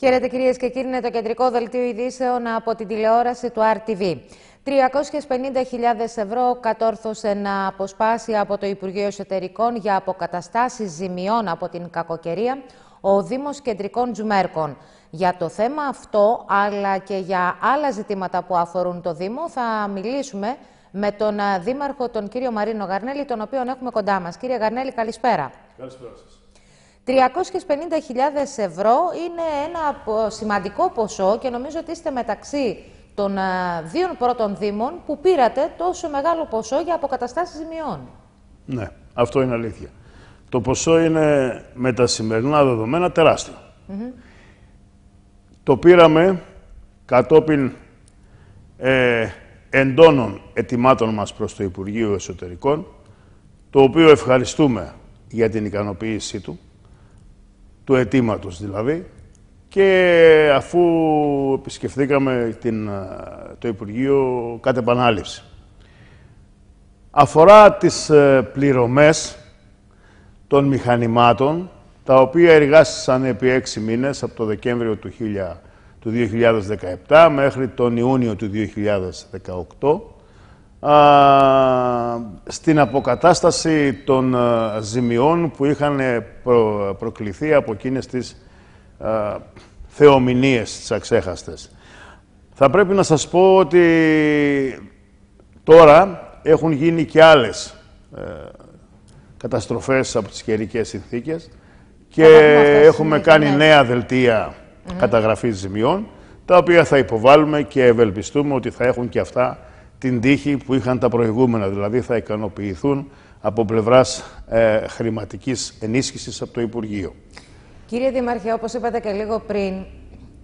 Χαίρετε κυρίες και κύριοι, είναι το κεντρικό δελτίο ειδήσεων από την τηλεόραση του RTV. 350.000 ευρώ κατόρθωσε να αποσπάσει από το Υπουργείο Εσωτερικών για αποκαταστάσεις ζημιών από την κακοκαιρία ο Δήμος Κεντρικών Τζουμέρκων. Για το θέμα αυτό, αλλά και για άλλα ζητήματα που αφορούν το Δήμο, θα μιλήσουμε με τον Δήμαρχο, τον κύριο Μαρίνο Γαρνέλη, τον οποίο έχουμε κοντά μας. Κύριε Γαρνέλη, καλησπέρα. Καλησπέρα σας. 350.000 ευρώ είναι ένα σημαντικό ποσό και νομίζω ότι είστε μεταξύ των ε, δύο πρώτων δήμων που πήρατε τόσο μεγάλο ποσό για αποκαταστάσεις ζημιών. Ναι, αυτό είναι αλήθεια. Το ποσό είναι με τα σημερινά δεδομένα τεράστιο. Το πήραμε κατόπιν ε, εντόνων ετοιμάτων μας προς το Υπουργείο Εσωτερικών, το οποίο ευχαριστούμε για την ικανοποίησή του του αιτήματος δηλαδή. Και αφού επισκεφθήκαμε την, ε, το Υπουργείο κατά επανάληψη. Αφορά τις ε, πληρωμές των μηχανημάτων, τα οποία εργάστησαν επί έξι μήνες, από το Δεκέμβριο του 2017 μέχρι τον Ιούνιο του 2018, στην αποκατάσταση των ε, ζημιών που είχαν ε, προκληθεί από εκείνες τις α, ε, θεομηνίες τις αξέχαστες. Θα πρέπει να σας πω ότι τώρα έχουν γίνει και άλλες ε, καταστροφές από τις καιρικές συνθήκες και έχουμε κάνει νέα δελτία mm καταγραφής ζημιών, τα οποία θα υποβάλουμε και ευελπιστούμε ότι θα έχουν και αυτά την τύχη που είχαν τα προηγούμενα, δηλαδή θα ικανοποιηθούν από πλευράς ε, χρηματικής ενίσχυσης από το Υπουργείο. Κύριε Δήμαρχε, όπως είπατε και λίγο πριν,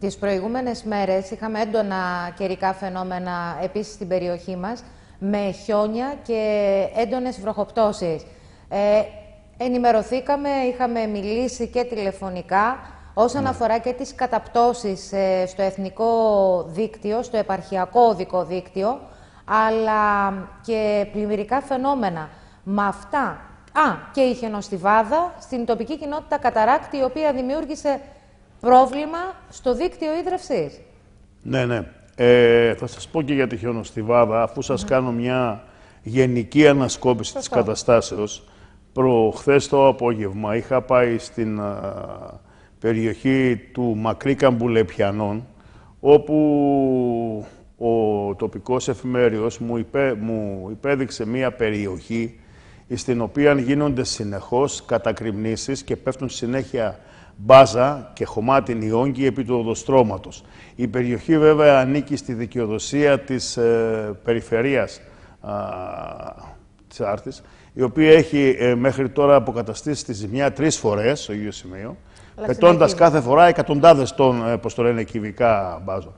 τις προηγούμενες μέρες είχαμε έντονα καιρικά φαινόμενα επίσης στην περιοχή μας, με χιόνια και έντονες βροχοπτώσεις. Ε, ενημερωθήκαμε, είχαμε μιλήσει και τηλεφωνικά, όσον ναι. αφορά και τις καταπτώσεις ε, στο εθνικό δίκτυο, στο επαρχιακό οδικό δίκτυο, αλλά και πλημμυρικά φαινόμενα. Με αυτά, α, και η χενοστιβάδα στην τοπική κοινότητα Καταράκτη, η οποία δημιούργησε πρόβλημα στο δίκτυο ίδρευσης. Ναι, ναι. Ε, θα σας πω και για τη χιονοστιβάδα, αφού σας ναι. κάνω μια γενική ανασκόπηση Σωστό. της καταστάσεως. Προχθές το απόγευμα είχα πάει στην περιοχή του Μακρύ Καμπουλεπιανών, όπου ο τοπικός εφημέριος μου, υπέδειξε μία περιοχή στην οποία γίνονται συνεχώς κατακριμνήσεις και πέφτουν συνέχεια μπάζα και χωμάτινοι όγκοι επί του οδοστρώματος. Η περιοχή βέβαια ανήκει στη δικαιοδοσία της ε, περιφερειάς α, της Άρτης, η οποία έχει ε, μέχρι τώρα αποκαταστήσει τη ζημιά τρεις φορές στο ίδιο σημείο, πετώντας κάθε φορά εκατοντάδες των, ε, πώς το λένε, κυβικά μπάζων.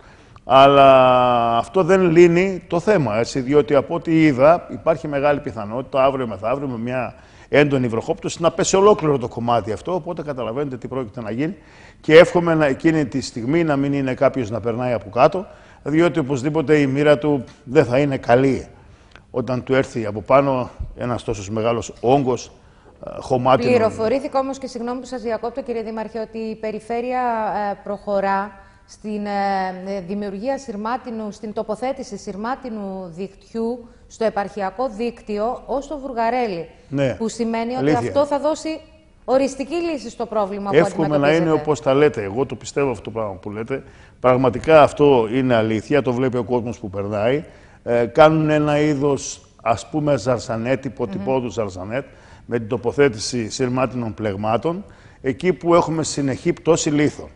Αλλά αυτό δεν λύνει το θέμα, έτσι, διότι από ό,τι είδα υπάρχει μεγάλη πιθανότητα αύριο μεθαύριο με μια έντονη βροχόπτωση να πέσει ολόκληρο το κομμάτι αυτό, οπότε καταλαβαίνετε τι πρόκειται να γίνει και εύχομαι εκείνη τη στιγμή να μην είναι κάποιος να περνάει από κάτω, διότι οπωσδήποτε η μοίρα του δεν θα είναι καλή όταν του έρθει από πάνω ένας τόσος μεγάλος όγκος ε, χωμάτινων. Πληροφορήθηκα όμως και συγγνώμη που σας διακόπτω κύριε Δήμαρχε ότι η περιφέρεια ε, προχωρά στην ε, ε, δημιουργία σειρμάτινου, στην τοποθέτηση σειρμάτινου δικτυού στο επαρχιακό δίκτυο ως το Βουργαρέλι. Ναι. Που σημαίνει ότι αυτό θα δώσει οριστική λύση στο πρόβλημα Εύχομαι που Εύχομαι να είναι όπως τα λέτε. Εγώ το πιστεύω αυτό το πράγμα που λέτε. Πραγματικά αυτό είναι αλήθεια, το βλέπει ο κόσμος που περνάει. Ε, κάνουν ένα είδος, ας πούμε υποτυπώδου mm -hmm. ζαρσανέτ, με την τοποθέτηση σειρμάτινων πλεγμάτων, εκεί που έχουμε συνεχή πτώση λίθων.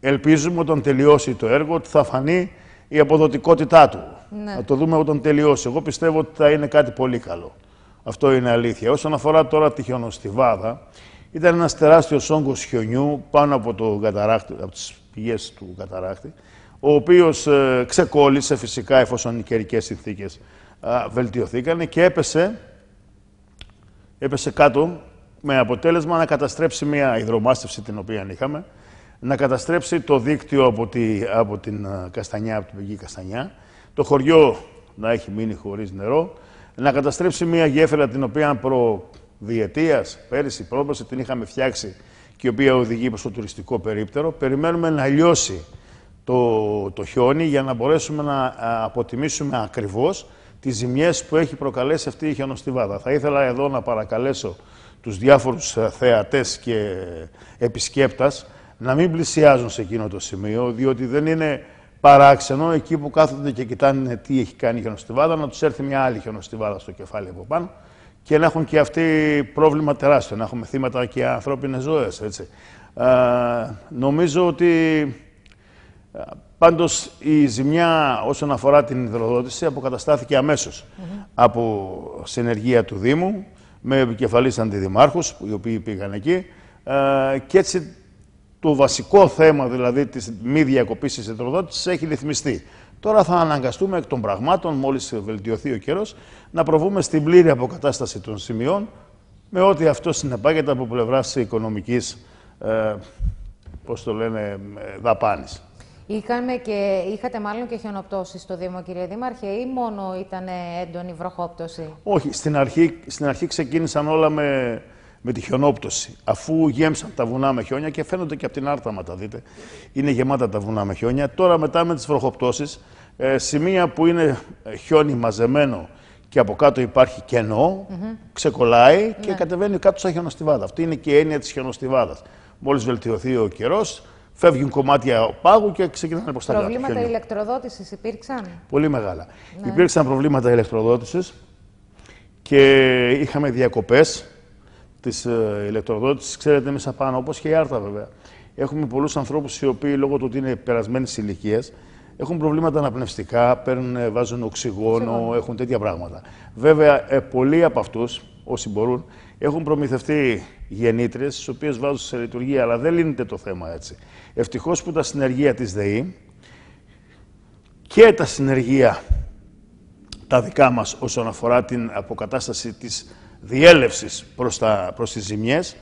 Ελπίζουμε όταν τελειώσει το έργο ότι θα φανεί η αποδοτικότητά του. Ναι. Να το δούμε όταν τελειώσει. Εγώ πιστεύω ότι θα είναι κάτι πολύ καλό. Αυτό είναι αλήθεια. Όσον αφορά τώρα τη χιονοστιβάδα, ήταν ένας τεράστιος όγκος χιονιού πάνω από, το καταράκτη, από τις πηγές του καταράκτη, ο οποίος ε, ξεκόλλησε φυσικά εφόσον οι καιρικές συνθήκες βελτιωθήκαν, και έπεσε, έπεσε κάτω με αποτέλεσμα να καταστρέψει μια υδρομάστευση την οποία είχαμε να καταστρέψει το δίκτυο από, τη, από την ε, Καστανιά, από την πηγή Καστανιά, το χωριό να έχει μείνει χωρίς νερό, να καταστρέψει μια γέφυρα την οποία προδιετίας, πέρυσι, πρόπερση, την είχαμε φτιάξει και η οποία οδηγεί προς το τουριστικό περίπτερο. Περιμένουμε να λιώσει το, το χιόνι για να μπορέσουμε να ε, αποτιμήσουμε ακριβώς τις ζημιές που έχει προκαλέσει αυτή η χιονοστιβάδα. Θα ήθελα εδώ να παρακαλέσω τους διάφορους ε, θεατές και επισκέπτας να μην πλησιάζουν σε εκείνο το σημείο, διότι δεν είναι παράξενο εκεί που κάθονται και κοιτάνε τι έχει κάνει η χιονοστιβάδα, να τους έρθει μια άλλη χιονοστιβάδα στο κεφάλι από πάνω και να έχουν και αυτοί πρόβλημα τεράστιο, να έχουμε θύματα και ανθρώπινες ζώε, νομίζω ότι πάντως η ζημιά όσον αφορά την υδροδότηση αποκαταστάθηκε αμέσως mm -hmm. από συνεργεία του Δήμου με επικεφαλής αντιδημάρχους, οι οποίοι πήγαν εκεί ε, και έτσι το βασικό θέμα δηλαδή της μη διακοπής της έχει ρυθμιστεί. Τώρα θα αναγκαστούμε εκ των πραγμάτων, μόλις βελτιωθεί ο καιρός, να προβούμε στην πλήρη αποκατάσταση των σημείων με ό,τι αυτό συνεπάγεται από πλευράς οικονομικής, ε, πώς το λένε, δαπάνης. Είχαμε και, είχατε μάλλον και χιονοπτώσεις στο Δήμο, κύριε Δήμαρχε, ή μόνο ήταν έντονη βροχόπτωση. Όχι, στην αρχή, στην αρχή ξεκίνησαν όλα με με τη χιονόπτωση. Αφού γέμψαν τα βουνά με χιόνια και φαίνονται και από την άρταμα τα δείτε. Είναι γεμάτα τα βουνά με χιόνια. Τώρα μετά με τις βροχοπτώσεις, ε, σημεία που είναι ε, χιόνι μαζεμένο και από κάτω υπάρχει κενό, mm ξεκολλάει και ναι. κατεβαίνει κάτω σαν χιονοστιβάδα. Αυτή είναι και η έννοια της χιονοστιβάδας. Μόλις βελτιωθεί ο καιρός, φεύγουν κομμάτια πάγου και ξεκινάνε προς τα κάτω. Προβλήματα ηλεκτροδότησης υπήρξαν. Πολύ μεγάλα. Ναι. Υπήρξαν προβλήματα ηλεκτροδότησης και είχαμε διακοπές. Της ε, ξέρετε μέσα πάνω, όπως και η Άρτα βέβαια. Έχουμε πολλούς ανθρώπους οι οποίοι λόγω του ότι είναι περασμένη ηλικία, έχουν προβλήματα αναπνευστικά, παίρνουν, ε, βάζουν οξυγόνο, έχουν τέτοια πράγματα. Βέβαια, ε, πολλοί από αυτούς, όσοι μπορούν, έχουν προμηθευτεί γεννήτρε, τις οποίες βάζουν σε λειτουργία, αλλά δεν λύνεται το θέμα έτσι. Ευτυχώς που τα συνεργεία της ΔΕΗ και τα συνεργεία τα δικά μας όσον αφορά την αποκατάσταση της διέλευσης προς, τα, προς τις ζημιές,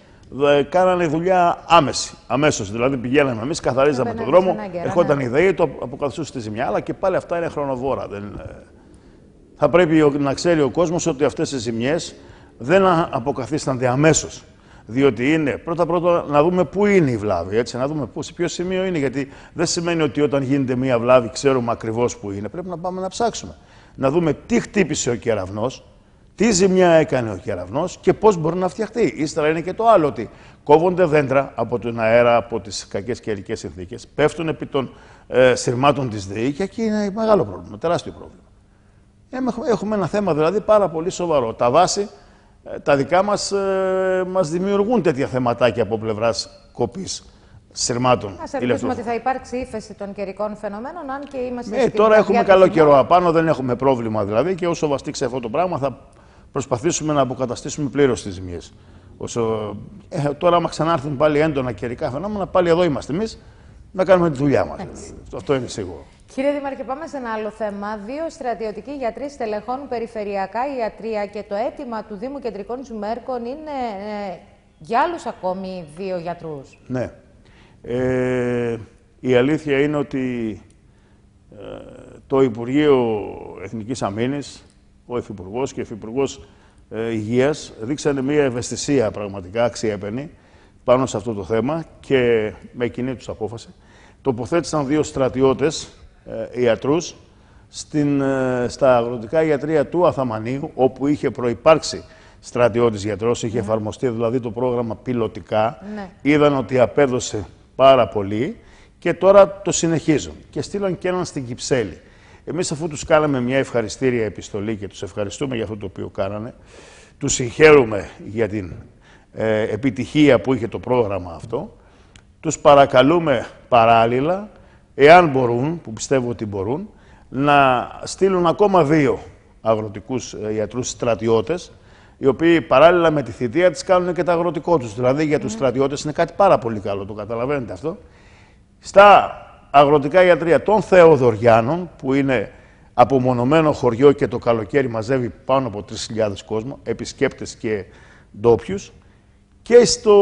κάνανε δουλειά άμεση, αμέσως. Δηλαδή πηγαίναμε εμείς, καθαρίζαμε τον δρόμο, ερχόταν ναι. η ΔΕΗ, το αποκαθιστούσε τη ζημιά. Αλλά και πάλι αυτά είναι χρονοβόρα. Δεν... Ε, θα πρέπει να ξέρει ο κόσμος ότι αυτές οι ζημιές δεν αποκαθίστανται αμέσως. Διότι είναι πρώτα πρώτα να δούμε πού είναι η βλάβη, έτσι, να δούμε πού, σε ποιο σημείο είναι. Γιατί δεν σημαίνει ότι όταν γίνεται μία βλάβη ξέρουμε ακριβώς πού είναι. Πρέπει να πάμε να ψάξουμε. Να δούμε τι χτύπησε ο κεραυνός, τι ζημιά έκανε ο κεραυνό και πώς μπορεί να φτιαχτεί. Ύστερα είναι και το άλλο ότι κόβονται δέντρα από τον αέρα, από τις κακές καιρικέ συνθήκες, πέφτουν επί των ε, σειρμάτων της ΔΕΗ και εκεί είναι μεγάλο πρόβλημα, τεράστιο πρόβλημα. Ε, έχουμε, ένα θέμα δηλαδή πάρα πολύ σοβαρό. Τα βάση, ε, τα δικά μας ε, μας δημιουργούν τέτοια θεματάκια από πλευράς κοπής σειρμάτων. Ας ελπίσουμε ότι θα υπάρξει ύφεση των καιρικών φαινομένων, αν και είμαστε. Ναι, τώρα έχουμε καλό καιρό απάνω, δεν έχουμε πρόβλημα δηλαδή. Και όσο βαστίξει αυτό το πράγμα, θα προσπαθήσουμε να αποκαταστήσουμε πλήρως τις ζημιές. Όσο... Ε, τώρα, άμα ξανάρθουν πάλι έντονα καιρικά φαινόμενα, πάλι εδώ είμαστε εμείς να κάνουμε τη δουλειά μας. Αυτό είναι σίγουρο. Κύριε Δήμαρχε, πάμε σε ένα άλλο θέμα. Δύο στρατιωτικοί γιατροί στελεχών περιφερειακά ιατρία και το αίτημα του Δήμου Κεντρικών Τζουμέρκων είναι ε, για άλλους ακόμη δύο γιατρούς. Ναι. Ε, η αλήθεια είναι ότι ε, το Υπουργείο Εθνικής Αμήνης, ο Υφυπουργός και ο Υφυπουργός ε, μια ευαισθησία πραγματικά αξιέπαινη πάνω σε αυτό το θέμα και με κοινή τους απόφαση τοποθέτησαν δύο στρατιώτες ε, ιατρούς ε, στα αγροτικά ιατρία του Αθαμανίου όπου είχε προϋπάρξει στρατιώτης γιατρός, είχε ναι. εφαρμοστεί δηλαδή το πρόγραμμα πιλωτικά, ναι. είδαν ότι απέδωσε πάρα πολύ και τώρα το συνεχίζουν και στείλαν και έναν στην Κυψέλη. Εμείς αφού τους κάναμε μια ευχαριστήρια επιστολή και τους ευχαριστούμε για αυτό το οποίο κάνανε, τους συγχαίρουμε για την ε, επιτυχία που είχε το πρόγραμμα αυτό, τους παρακαλούμε παράλληλα, εάν μπορούν, που πιστεύω ότι μπορούν, να στείλουν ακόμα δύο αγροτικούς ε, ιατρούς στρατιώτες, οι οποίοι παράλληλα με τη θητεία τις κάνουν και τα αγροτικό τους. Δηλαδή για τους ναι. στρατιώτες είναι κάτι πάρα πολύ καλό, το καταλαβαίνετε αυτό. Στα αγροτικά ιατρία των Θεοδωριάνων, που είναι απομονωμένο χωριό και το καλοκαίρι μαζεύει πάνω από 3.000 κόσμο, επισκέπτες και ντόπιους, και στο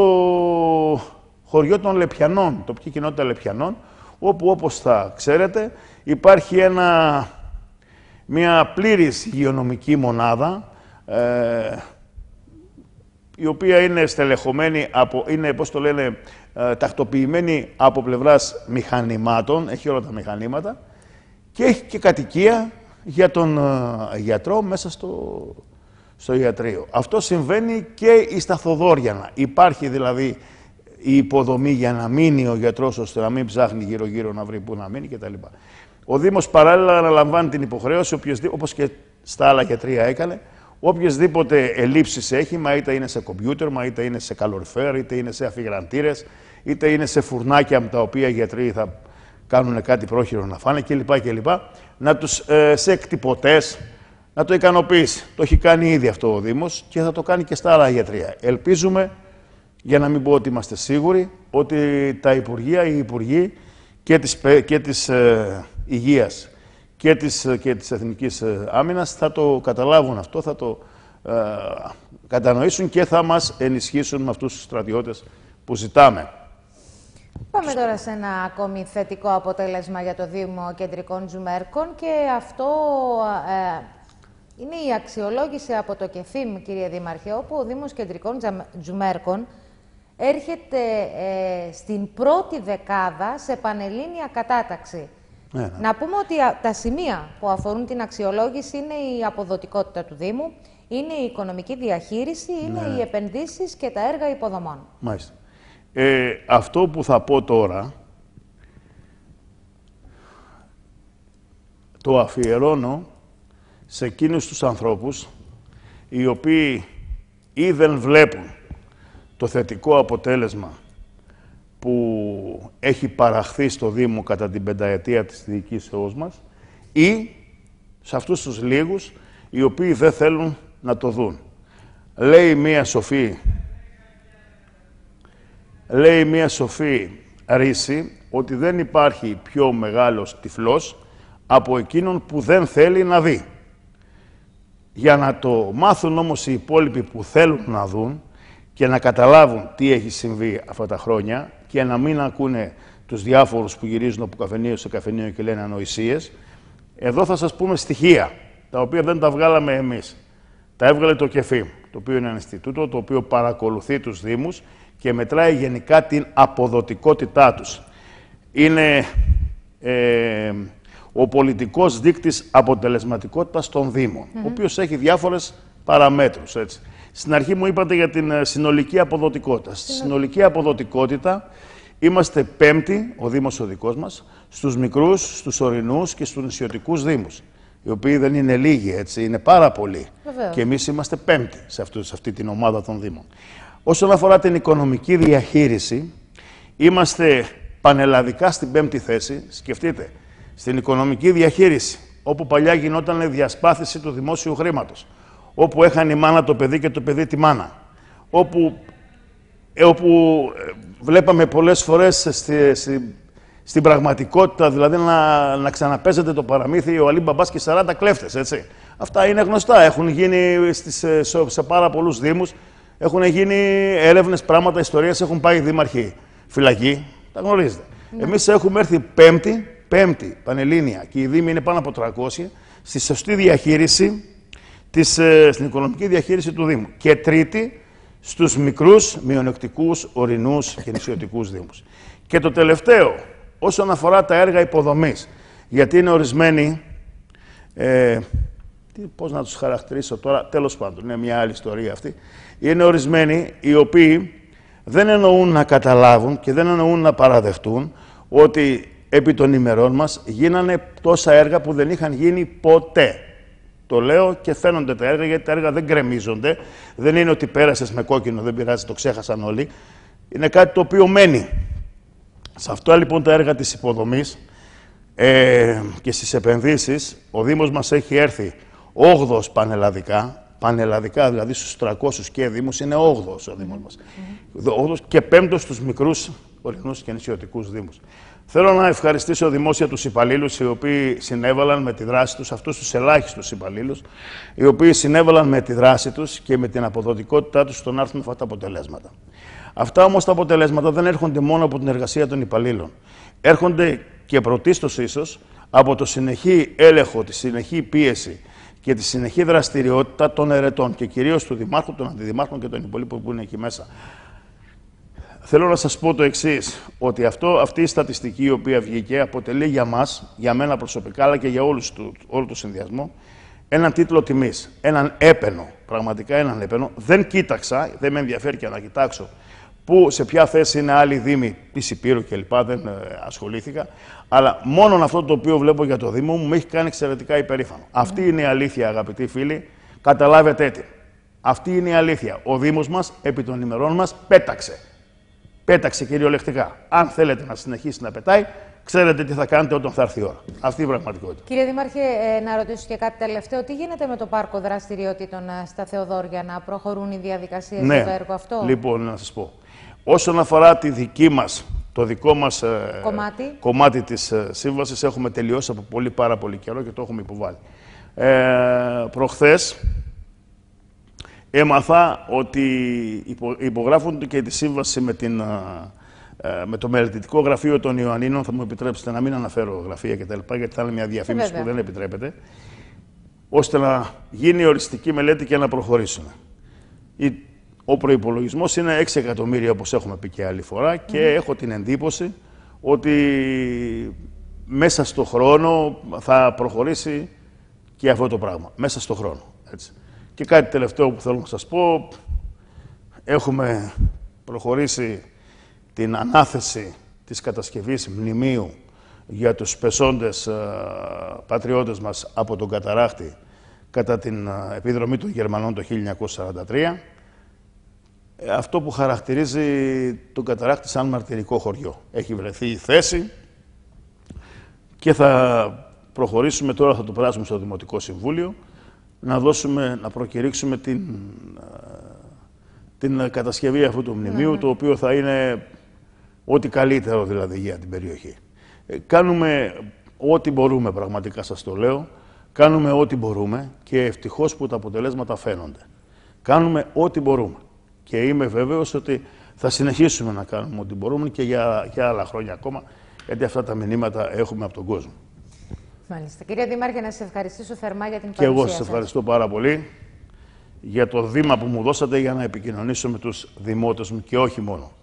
χωριό των Λεπιανών, το τοπική κοινότητα Λεπιανών, όπου όπως θα ξέρετε υπάρχει ένα, μια πλήρης υγειονομική μονάδα, ε, η οποία είναι στελεχωμένη, από, είναι, πώς το λένε, ε, τακτοποιημένη από πλευράς μηχανημάτων, έχει όλα τα μηχανήματα και έχει και κατοικία για τον ε, γιατρό μέσα στο, στο ιατρείο. Αυτό συμβαίνει και η σταθοδόριανα. Υπάρχει δηλαδή η υποδομή για να μείνει ο γιατρός ώστε να μην ψάχνει γύρω-γύρω να βρει που να μείνει κτλ. Ο Δήμος παράλληλα αναλαμβάνει την υποχρέωση, όπως και στα άλλα γιατρία έκανε, Οποιασδήποτε ελλείψεις έχει, μα είτε είναι σε κομπιούτερ, μα είτε είναι σε καλορφέρ, είτε είναι σε αφιγραντήρες, είτε είναι σε φουρνάκια με τα οποία οι γιατροί θα κάνουν κάτι πρόχειρο να φάνε κλπ. κλπ. Να τους ε, σε εκτυπωτές, να το ικανοποιήσει. Το έχει κάνει ήδη αυτό ο Δήμος και θα το κάνει και στα άλλα γιατρία. Ελπίζουμε, για να μην πω ότι είμαστε σίγουροι, ότι τα Υπουργεία, οι Υπουργοί και της, και ε, Υγείας και της, και της Εθνικής ε, Άμυνας θα το καταλάβουν αυτό, θα το ε, κατανοήσουν και θα μας ενισχύσουν με αυτούς τους στρατιώτες που ζητάμε. Πάμε τώρα σε ένα ακόμη θετικό αποτέλεσμα για το Δήμο Κεντρικών Τζουμέρκων και αυτό ε, είναι η αξιολόγηση από το ΚΕΦΙΜ, κύριε Δήμαρχε, όπου ο Δήμος Κεντρικών Τζουμέρκων έρχεται στην πρώτη δεκάδα σε πανελλήνια κατάταξη. Ναι, ναι. Να πούμε ότι τα σημεία που αφορούν την αξιολόγηση είναι η αποδοτικότητα του Δήμου, είναι η οικονομική διαχείριση, είναι ναι. οι επενδύσεις και τα έργα υποδομών. Μάλιστα. Ε, αυτό που θα πω τώρα, το αφιερώνω σε εκείνους τους ανθρώπους οι οποίοι ή δεν βλέπουν το θετικό αποτέλεσμα που έχει παραχθεί στο Δήμο κατά την πενταετία της διοικήσεώς μας ή σε αυτούς τους λίγους οι οποίοι δεν θέλουν να το δουν. Λέει μία σοφή, λέει μία σοφή ρίση ότι δεν υπάρχει πιο μεγάλος τυφλός από εκείνον που δεν θέλει να δει. Για να το μάθουν όμως οι υπόλοιποι που θέλουν να δουν, και να καταλάβουν τι έχει συμβεί αυτά τα χρόνια και να μην ακούνε τους διάφορους που γυρίζουν από καφενείο σε καφενείο και λένε ανοησίες. Εδώ θα σας πούμε στοιχεία, τα οποία δεν τα βγάλαμε εμείς. Τα έβγαλε το κεφί το οποίο είναι ένα Ινστιτούτο, το οποίο παρακολουθεί τους Δήμους και μετράει γενικά την αποδοτικότητά τους. Είναι ε, ο πολιτικός δείκτης αποτελεσματικότητας των Δήμων, ο οποίος έχει διάφορες παραμέτρους, έτσι. Στην αρχή μου είπατε για την ε, συνολική αποδοτικότητα. Στη συνολική αποδοτικότητα είμαστε πέμπτη, ο Δήμος ο δικός μας, στους μικρούς, στους ορεινούς και στους νησιωτικούς Δήμους. Οι οποίοι δεν είναι λίγοι, έτσι, είναι πάρα πολλοί. Και εμείς είμαστε πέμπτη σε, αυτή την ομάδα των Δήμων. Όσον αφορά την οικονομική διαχείριση, είμαστε πανελλαδικά στην πέμπτη θέση. Σκεφτείτε, στην οικονομική διαχείριση, όπου παλιά γινόταν διασπάθηση του δημόσιου χρήματος όπου έχανε η μάνα το παιδί και το παιδί τη μάνα. Όπου, ε, όπου ε, βλέπαμε πολλές φορές στη, στη, στην πραγματικότητα, δηλαδή να, να ξαναπέζεται το παραμύθι ο Αλή Μπαμπάς και 40 κλέφτες, έτσι. Αυτά είναι γνωστά, έχουν γίνει στις, σε, σε πάρα πολλούς δήμους, έχουν γίνει έρευνες, πράγματα, ιστορίες, έχουν πάει δήμαρχοι φυλακοί. τα γνωρίζετε. Ναι. Εμείς έχουμε έρθει πέμπτη, πέμπτη, πανελλήνια, και οι Δήμοι είναι πάνω από 300, στη σωστή διαχείριση της, ε, στην οικονομική διαχείριση του Δήμου. Και τρίτη, στους μικρούς, μειονεκτικούς, ορεινούς και νησιωτικούς Δήμους. Και το τελευταίο, όσον αφορά τα έργα υποδομής, γιατί είναι ορισμένοι, ε, πώς να τους χαρακτηρίσω τώρα, τέλος πάντων, είναι μια άλλη ιστορία αυτή, είναι ορισμένοι οι οποίοι δεν εννοούν να καταλάβουν και δεν εννοούν να παραδεχτούν ότι επί των ημερών μας γίνανε τόσα έργα που δεν είχαν γίνει ποτέ. Το λέω και φαίνονται τα έργα, γιατί τα έργα δεν γκρεμίζονται. Δεν είναι ότι πέρασες με κόκκινο, δεν πειράζει, το ξέχασαν όλοι. Είναι κάτι το οποίο μένει. Σε αυτά λοιπόν τα έργα της υποδομής. ε, και στις επενδύσεις, ο δήμος μας έχει έρθει 8ο πανελλαδικά, πανελλαδικά δηλαδή στους 300 και δήμους, είναι ο ο Δήμος μας. 8 και 5 ο στους μικρούς ορεινού και νησιωτικούς δήμους. Θέλω να ευχαριστήσω δημόσια τους υπαλλήλους οι οποίοι συνέβαλαν με τη δράση τους, αυτούς τους ελάχιστους υπαλλήλους, οι οποίοι συνέβαλαν με τη δράση τους και με την αποδοτικότητά τους στο να έρθουν αυτά τα αποτελέσματα. Αυτά όμως τα αποτελέσματα δεν έρχονται μόνο από την εργασία των υπαλλήλων. Έρχονται και πρωτίστως ίσως από το συνεχή έλεγχο, τη συνεχή πίεση και τη συνεχή δραστηριότητα των ερετών και κυρίως του Δημάρχου, των Αντιδημάρχων και των υπολείπων που είναι εκεί μέσα. Θέλω να σας πω το εξής, ότι αυτό, αυτή η στατιστική η οποία βγήκε αποτελεί για μας, για μένα προσωπικά, αλλά και για όλους του, όλο το συνδυασμό, έναν τίτλο τιμής, έναν έπαινο, πραγματικά έναν έπαινο. Δεν κοίταξα, δεν με ενδιαφέρει και να κοιτάξω που σε ποια θέση είναι άλλοι δήμοι της Υπήρου κλπ. Δεν ε, ασχολήθηκα. Αλλά μόνο αυτό το οποίο βλέπω για το Δήμο μου με έχει κάνει εξαιρετικά υπερήφανο. Αυτή ναι. είναι η αλήθεια, αγαπητοί φίλοι. Καταλάβετε τι Αυτή είναι η αλήθεια. Ο Δήμος μας, επί των ημερών μας, πέταξε. Πέταξε κυριολεκτικά. Αν θέλετε να συνεχίσει να πετάει, ξέρετε τι θα κάνετε όταν θα έρθει η ώρα. Αυτή η πραγματικότητα. Κύριε Δημάρχε, ε, να ρωτήσω και κάτι τελευταίο. Τι γίνεται με το πάρκο δραστηριοτήτων ε, στα Θεοδόρια, να προχωρούν οι διαδικασίες ναι. για το έργο αυτό. Λοιπόν, να σας πω. Όσον αφορά τη δική μας, το δικό μας ε, κομμάτι. κομμάτι της σύμβασης, έχουμε τελειώσει από πολύ πάρα πολύ καιρό και το έχουμε υποβάλει. Ε, προχθές, Έμαθα ότι υπογράφουν και τη σύμβαση με, την, ε, με το μελετητικό γραφείο των Ιωαννίνων. Θα μου επιτρέψετε να μην αναφέρω γραφεία κτλ. Γιατί θα είναι μια διαφήμιση που δεν επιτρέπεται. ώστε να γίνει οριστική μελέτη και να προχωρήσουν. Ο προπολογισμό είναι 6 εκατομμύρια, όπως έχουμε πει και άλλη φορά, και έχω την εντύπωση ότι μέσα στο χρόνο θα προχωρήσει και αυτό το πράγμα. Μέσα στο χρόνο. Έτσι. Και κάτι τελευταίο που θέλω να σας πω, έχουμε προχωρήσει την ανάθεση της κατασκευής μνημείου για τους πεσόντες ε, πατριώτες μας από τον Καταράχτη κατά την ε, επιδρομή των Γερμανών το 1943. Ε, αυτό που χαρακτηρίζει τον Καταράχτη σαν μαρτυρικό χωριό. Έχει βρεθεί η θέση και θα προχωρήσουμε τώρα, θα το πράσουμε στο Δημοτικό Συμβούλιο να, δώσουμε, να προκηρύξουμε την, την κατασκευή αυτού του μνημείου, ναι, ναι. το οποίο θα είναι ό,τι καλύτερο δηλαδή για την περιοχή. Ε, κάνουμε ό,τι μπορούμε, πραγματικά σας το λέω. Κάνουμε ό,τι μπορούμε και ευτυχώς που τα αποτελέσματα φαίνονται. Κάνουμε ό,τι μπορούμε. Και είμαι βέβαιος ότι θα συνεχίσουμε να κάνουμε ό,τι μπορούμε και για, για άλλα χρόνια ακόμα, γιατί αυτά τα μηνύματα έχουμε από τον κόσμο. Μάλιστα. Κύριε Δήμαρχε, να σα ευχαριστήσω θερμά για την παρουσία Και εγώ σας ευχαριστώ πάρα πολύ για το βήμα που μου δώσατε για να επικοινωνήσω με τους δημότες μου και όχι μόνο.